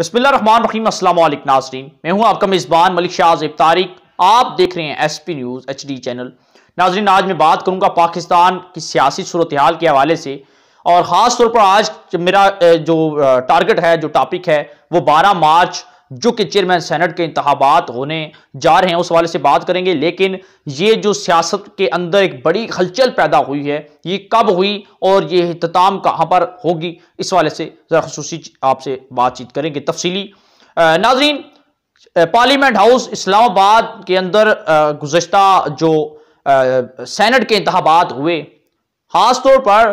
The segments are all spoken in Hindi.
बसमिलीम नाजरीन मैं हूं आपका मेज़बान मलिक शाह जेब तारिक आप देख रहे हैं S P news H D channel नाजरीन आज मैं बात करूंगा पाकिस्तान की सियासी सूरत हाल के हवाले से और ख़ास तौर पर आज मेरा जो टारगेट है जो टॉपिक है वो बारह मार्च जो कि चेयरमैन सेनेट के इंतबात होने जा रहे हैं उस वाले से बात करेंगे लेकिन ये जो सियासत के अंदर एक बड़ी हलचल पैदा हुई है ये कब हुई और ये अख्ताम कहाँ पर होगी इस वाले से ज़रा खसूसी आपसे बातचीत करेंगे तफसीली नाजरीन पार्लियामेंट हाउस इस्लामाबाद के अंदर गुजशत जो सैनट के इंतबात हुए ख़ासतौर पर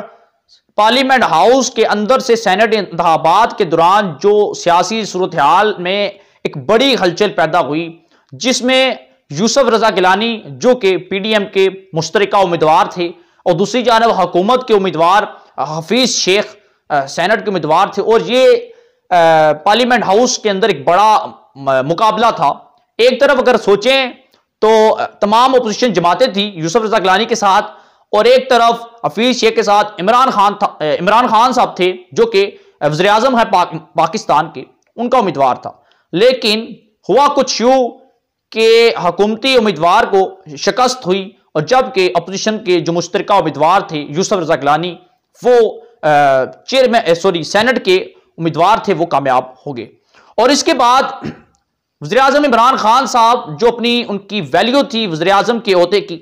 पार्लियामेंट हाउस के अंदर से सेनेट इंतबात के दौरान जो सियासी सूरत हाल में एक बड़ी हलचल पैदा हुई जिसमें यूसुफ रजा गिलानी जो कि पी डी एम के मुश्तरक उम्मीदवार थे और दूसरी जानब हुकूमत के उम्मीदवार हफीज़ शेख सैनट के उम्मीदवार थे और ये पार्लियामेंट हाउस के अंदर एक बड़ा मुकाबला था एक तरफ अगर सोचें तो तमाम अपोजिशन जमातें थी यूसुफ रजा गिलानी के साथ और एक तरफ हफीज शेख के साथ इमरान खान था इमरान खान साहब थे जो कि वजर अजम है पा, पाकिस्तान के उनका उम्मीदवार था लेकिन हुआ कुछ यू के हकूमती उम्मीदवार को शिकस्त हुई और जबकि अपोजिशन के जो मुश्तर उम्मीदवार थे यूसफ रजा गलानी वो चेयरमैन सॉरी सेनेट के उम्मीदवार थे वो कामयाब हो गए और इसके बाद वजे अजम इमरान खान साहब जो अपनी उनकी वैल्यू थी वजे अजम के अहदे की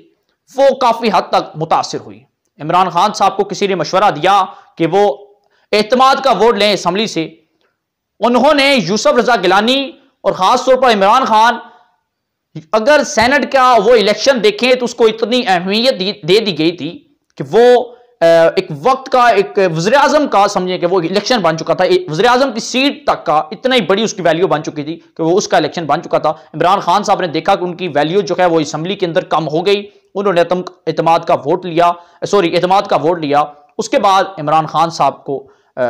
वो काफी हद तक मुतासर हुई इमरान खान साहब को किसी ने मशवरा दिया कि वो एतमाद का वोट लें इसम्बली से उन्होंने यूसुफ रजा गिलानी और ख़ास तौर पर इमरान खान अगर सेनेट का वो इलेक्शन देखें तो उसको इतनी अहमियत दे दी गई थी कि वो एक वक्त का एक वजर अजम का समझे कि वो इलेक्शन बन चुका था वजर अजम की सीट तक का इतना ही बड़ी उसकी वैल्यू बन चुकी थी कि वो उसका इलेक्शन बन चुका था इमरान खान साहब ने देखा कि उनकी वैल्यू जो है वो इसम्बली के अंदर कम हो गई उन्होंने अतमाद का वोट लिया सॉरी अतमाद का वोट लिया उसके बाद इमरान खान साहब को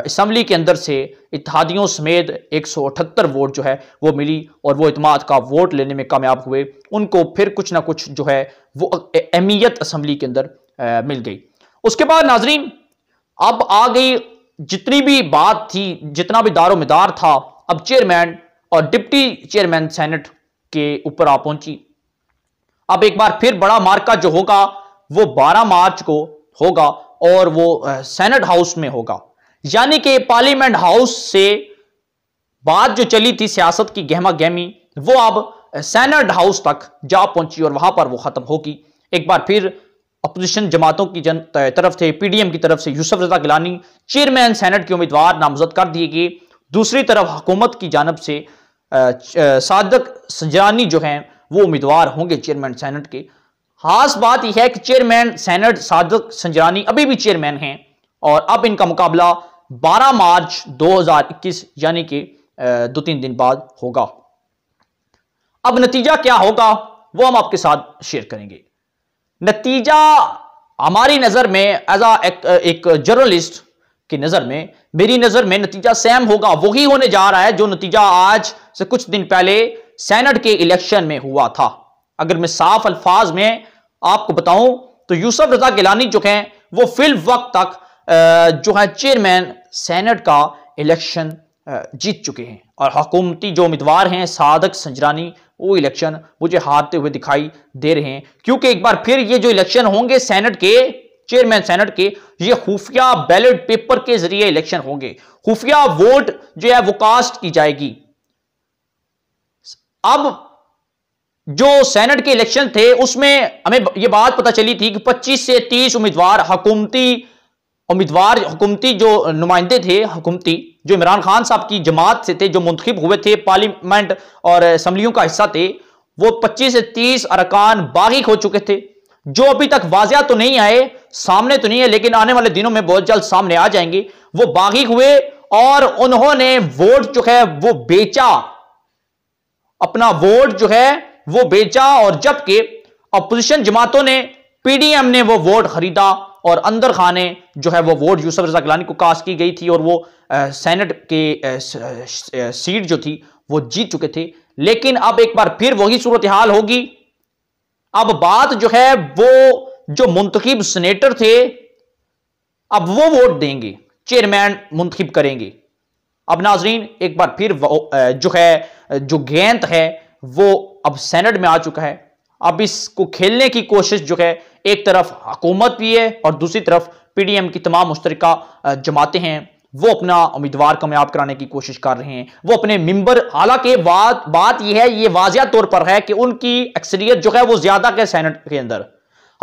इसम्बली के अंदर से इतिहादियों समेत एक सौ अठहत्तर वोट जो है वो मिली और वो अतमाद का वोट लेने में कामयाब हुए उनको फिर कुछ ना कुछ जो है वो अहमियत असम्बली के अंदर मिल गई उसके बाद नाजरीन अब आ गई जितनी भी बात थी जितना भी दारो मदार था अब चेयरमैन और डिप्टी चेयरमैन सेनेट के ऊपर आ पहुंची अब एक बार फिर बड़ा मार्का जो होगा वो 12 मार्च को होगा और वो सेनेट हाउस में होगा यानी कि पार्लियामेंट हाउस से बात जो चली थी सियासत की गहमा गहमी वो अब सेनेट हाउस तक जा पहुंची और वहां पर वो खत्म होगी एक बार फिर अपोजिशन जमातों की जन तरफ से पीडीएम की तरफ से यूसुफ रजा गिलानी चेयरमैन सेनेट के उम्मीदवार नामजद कर दिए गए दूसरी तरफ हुकूमत की जानब से सादक सजानी जो हैं वो उम्मीदवार होंगे चेयरमैन सेनेट के खास बात यह है कि चेयरमैन सेनेट सादक संजरानी अभी भी चेयरमैन हैं और अब इनका मुकाबला 12 मार्च 2021 यानी कि दो तीन दिन बाद होगा अब नतीजा क्या होगा वो हम आपके साथ शेयर करेंगे नतीजा हमारी नज़र में एज एक, एक जर्नलिस्ट की नज़र में मेरी नज़र में नतीजा सेम होगा वही होने जा रहा है जो नतीजा आज से कुछ दिन पहले सेनेट के इलेक्शन में हुआ था अगर मैं साफ अल्फाज में आपको बताऊं तो यूसुफ रजा गिलानी जो हैं वो फिल वक्त तक जो है चेयरमैन सेनेट का इलेक्शन जीत चुके हैं और हकूमती जो उम्मीदवार हैं सादक संजरानी वो इलेक्शन मुझे हारते हुए दिखाई दे रहे हैं क्योंकि एक बार फिर ये जो इलेक्शन होंगे सेनेट के चेयरमैन सेनेट के ये खुफिया बैलेट पेपर के जरिए इलेक्शन होंगे खुफिया वोट जो है वो कास्ट की जाएगी अब जो सेनेट के इलेक्शन थे उसमें हमें यह बात पता चली थी कि 25 से 30 उम्मीदवार हकूमती उम्मीदवार हुकूमती जो नुमाइंदे थे हुकूमती जो इमरान खान साहब की जमात से थे जो मुंतखब हुए थे पार्लियामेंट और असम्बलियों का हिस्सा थे वो 25 से 30 अरकान बागी हो चुके थे जो अभी तक वाजिया तो नहीं आए सामने तो नहीं है लेकिन आने वाले दिनों में बहुत जल्द सामने आ जाएंगे वो बागी हुए और उन्होंने वोट जो है वो बेचा अपना वोट जो है वो बेचा और जबकि अपोजिशन जमातों ने पीडीएम ने वो वोट खरीदा और अंदर खाने जो है वो वोट यूसुफ रजा गलानी को कास्ट की गई थी और वो सेनेट के सीट जो थी वो जीत चुके थे लेकिन अब एक बार फिर वही सूरत हाल होगी अब बात जो है वो जो मुंतखब सेनेटर थे अब वो वोट देंगे चेयरमैन मुंतखब करेंगे अब नाजरीन एक बार फिर जो है जो गेंद है वो अब सेनेट में आ चुका है अब इसको खेलने की कोशिश जो है एक तरफ हुकूमत भी है और दूसरी तरफ पीडीएम की तमाम मुश्तर जमातें हैं वो अपना उम्मीदवार कामयाब कराने की कोशिश कर रहे हैं वो अपने मेंबर हालांकि बात बात यह है ये वाजिया तौर पर है कि उनकी अक्सरियत जो है वो ज्यादा के सैनट के अंदर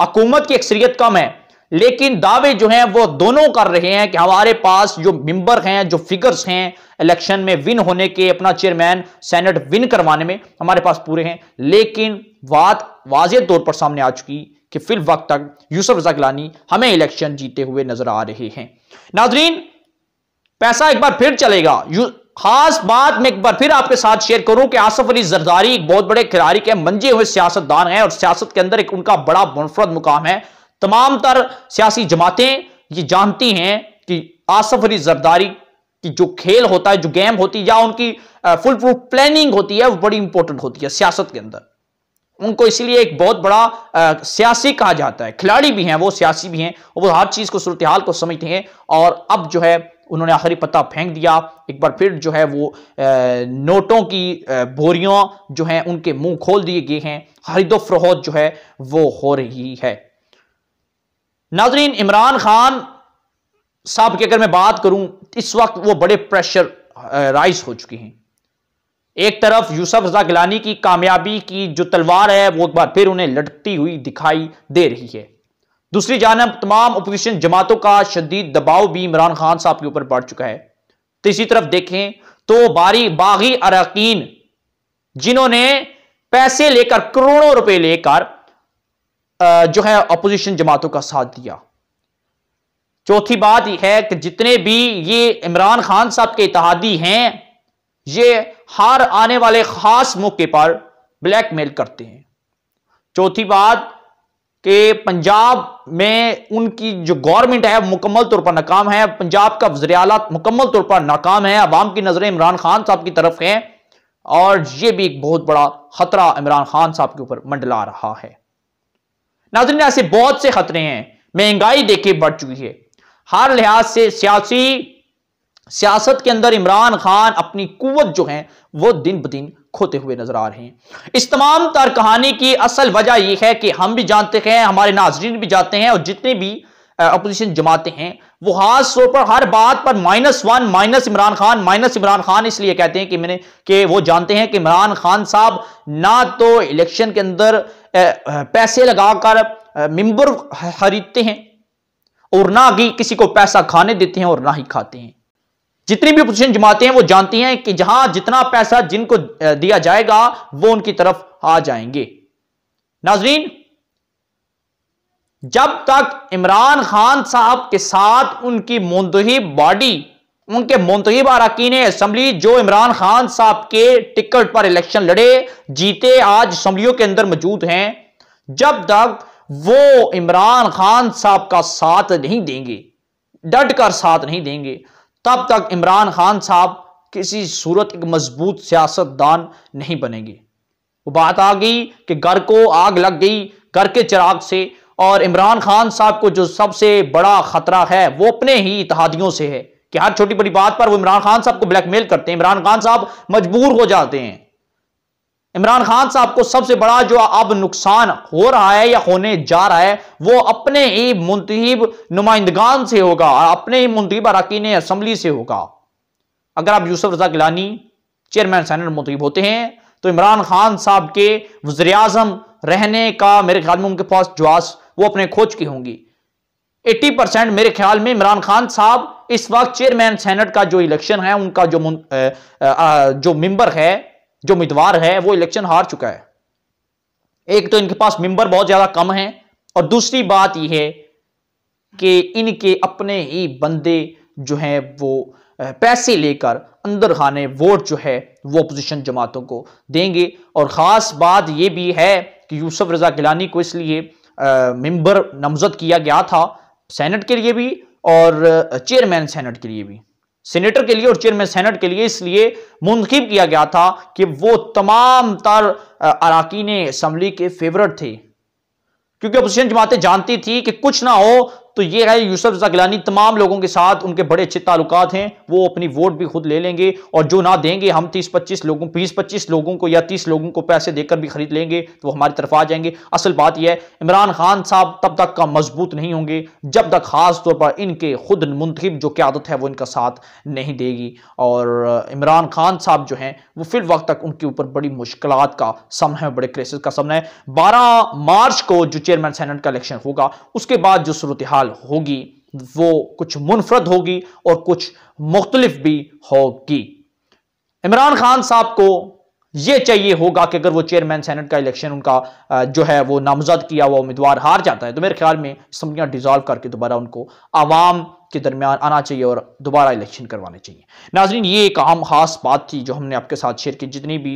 हकूमत की अक्सरियत कम है लेकिन दावे जो हैं वो दोनों कर रहे हैं कि हमारे पास जो मेंबर हैं जो फिगर्स हैं इलेक्शन में विन होने के अपना चेयरमैन सेनेट विन करवाने में हमारे पास पूरे हैं लेकिन बात वाज तौर पर सामने आ चुकी कि फिल वक्त तक यूसुफ रजा गिलानी हमें इलेक्शन जीते हुए नजर आ रहे हैं नाजरीन पैसा एक बार फिर चलेगा खास बात मैं एक बार फिर आपके साथ शेयर करूं कि आसफ अली जरदारी एक बहुत बड़े खिलाड़ी के मंजे हुए सियासतदान हैं और सियासत के अंदर एक उनका बड़ा मुनफरद मुकाम है तमाम तर सियासी जमातें ये जानती हैं कि आसफ अली जरदारी की जो खेल होता है जो गेम होती है या उनकी फुल प्रूफ प्लानिंग होती है वो बड़ी इंपॉर्टेंट होती है सियासत के अंदर उनको इसलिए एक बहुत बड़ा सियासी कहा जाता है खिलाड़ी भी हैं वो सियासी भी हैं वो हर चीज़ को सूरत हाल को समझते हैं और अब जो है उन्होंने आखिरी पत्ता फेंक दिया एक बार फिर जो है वो नोटों की बोरियों जो हैं उनके मुंह खोल दिए गए हैं हरिदो फरोहत जो है वो हो रही है नाजरीन इमरान खान साहब की अगर मैं बात करूं इस वक्त वो बड़े प्रेशर राइज हो चुके हैं एक तरफ यूसफ रजा गिलानी की कामयाबी की जो तलवार है वो एक बार फिर उन्हें लटकती हुई दिखाई दे रही है दूसरी जानब तमाम अपोजिशन जमातों का शदीद दबाव भी इमरान खान साहब के ऊपर बढ़ चुका है तीसरी तो तरफ देखें तो बारी बागी अरकान जिन्होंने पैसे लेकर करोड़ों रुपए लेकर जो है अपोजिशन जमातों का साथ दिया चौथी बात यह है कि जितने भी ये इमरान खान साहब के इतिहादी हैं ये हर आने वाले खास मौके पर ब्लैकमेल करते हैं चौथी बात कि पंजाब में उनकी जो गवर्नमेंट है मुकम्मल तौर पर नाकाम है पंजाब का वजरियाला मुकम्मल तौर पर नाकाम है आवाम की नज़रें इमरान खान साहब की तरफ हैं और ये भी एक बहुत बड़ा खतरा इमरान खान साहब के ऊपर मंडला रहा है नाजरीन ऐसे बहुत से खतरे हैं महंगाई देखे बढ़ चुकी है हर लिहाज से सियासी सियासत के अंदर इमरान खान अपनी कुवत जो है वो दिन ब दिन खोते हुए नजर आ रहे हैं इस तमाम तर कहानी की असल वजह यह है कि हम भी जानते हैं हमारे नाजरीन भी जानते हैं और जितने भी अपोजिशन जमाते हैं वो खास तौर पर हर बात पर minus one minus Imran Khan minus Imran Khan इसलिए कहते हैं कि मैंने कि वो जानते हैं कि इमरान खान साहब ना तो इलेक्शन के अंदर पैसे लगाकर मेंबर खरीदते हैं और ना ही किसी को पैसा खाने देते हैं और ना ही खाते हैं जितनी भी अपोजिशन जमाते हैं वो जानती हैं कि जहां जितना पैसा जिनको दिया जाएगा वो उनकी तरफ आ जाएंगे नाजरीन जब तक इमरान खान साहब के साथ उनकी मुंतब बॉडी उनके मुंतब अरकान असम्बली जो इमरान खान साहब के टिकट पर इलेक्शन लड़े जीते आज असम्बलियों के अंदर मौजूद हैं जब तक वो इमरान खान साहब का साथ नहीं देंगे डट कर साथ नहीं देंगे तब तक इमरान खान साहब किसी सूरत एक मजबूत सियासतदान नहीं बनेंगे वो बात आ गई कि घर को आग लग गई घर के चिराग से और इमरान खान साहब को जो सबसे बड़ा खतरा है वो अपने ही इतिहादियों से है कि हर छोटी बड़ी बात पर वो इमरान खान साहब को ब्लैकमेल करते हैं इमरान खान साहब मजबूर हो जाते हैं इमरान खान साहब को सबसे बड़ा जो अब नुकसान हो रहा है या होने जा रहा है वो अपने ही मुंतब नुमाइंदगान से होगा और अपने ही मुंतब अरकिन असम्बली से होगा अगर आप यूसुफ रजा गिलानी चेयरमैन सैनट मुंतब होते हैं तो इमरान खान साहब के वजर रहने का मेरे ख्याल में उनके पास जवास वो अपने खोज की होंगी 80 परसेंट मेरे ख्याल में इमरान खान साहब इस वक्त चेयरमैन सेनेट का जो इलेक्शन है उनका जो आ, आ, जो मेंबर है जो उम्मीदवार है वो इलेक्शन हार चुका है एक तो इनके पास मेंबर बहुत ज्यादा कम है और दूसरी बात यह है कि इनके अपने ही बंदे जो हैं वो पैसे लेकर अंदर खाने वोट जो है वो अपोजिशन जमातों को देंगे और ख़ास बात यह भी है कि यूसुफ रज़ा गिलानी को इसलिए मेंबर नामजद किया गया था सेनेट के लिए भी और चेयरमैन सेनेट के लिए भी सीनेटर के लिए और चेयरमैन सेनेट के लिए इसलिए मुंतब किया गया था कि वो तमाम तर अरकिन असम्बली के फेवरेट थे क्योंकि अपोजिशन जमातें जानती थी कि कुछ ना हो तो ये है यूसुफ जगलानी तमाम लोगों के साथ उनके बड़े अच्छे ताल्लुक हैं वो अपनी वोट भी खुद ले लेंगे और जो ना देंगे हम तीस पच्चीस लोगों बीस पच्चीस लोगों को या तीस लोगों को पैसे देकर भी खरीद लेंगे तो वो हमारी तरफ आ जाएंगे असल बात यह है इमरान खान साहब तब तक का मजबूत नहीं होंगे जब तक खास तौर पर इनके खुद मुंतब जो क्यादत है वो इनका साथ नहीं देगी और इमरान खान साहब जो हैं वो फिर वक्त तक उनके ऊपर बड़ी मुश्किल का सामना है बड़े क्रेसिस का सामना है बारह मार्च को जो चेयरमैन सैनट का इलेक्शन होगा उसके बाद जो सूरत हाल इस्तेमाल होगी वो कुछ मुनफरद होगी और कुछ मुख्तलिफ भी होगी इमरान खान साहब को यह चाहिए होगा कि अगर वो चेयरमैन सेनेट का इलेक्शन उनका जो है वो नामजद किया हुआ उम्मीदवार हार जाता है तो मेरे ख्याल में डिजॉल्व करके दोबारा उनको आवाम के दरमियान आना चाहिए और दोबारा इलेक्शन करवाने चाहिए नाजरीन ये एक आम खास बात थी जो हमने आपके साथ शेयर की जितनी भी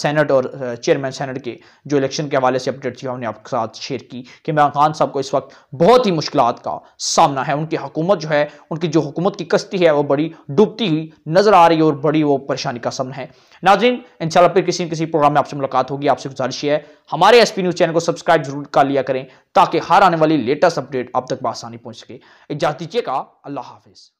सेनेट और चेयरमैन सेनेट के जो इलेक्शन के हवाले से अपडेट थी हमने आपके साथ शेयर की कि इमरान खान साहब को इस वक्त बहुत ही मुश्किल का सामना है उनकी हुकूमत जो है उनकी जो हुकूमत की कश्ती है वो बड़ी डूबती हुई नजर आ रही है और बड़ी वो परेशानी का सामना है नाजरीन शाला फिर किसी न किसी प्रोग्राम में आपसे मुलाकात होगी आपसे गुजारिश है हमारे एस पी न्यूज़ चैनल को सब्सक्राइब जरूर कर लिया करें ताकि हर आने वाली लेटेस्ट अपडेट आप तक बसानी पहुंच सके इजाज़ दीजिए الثقه حافظ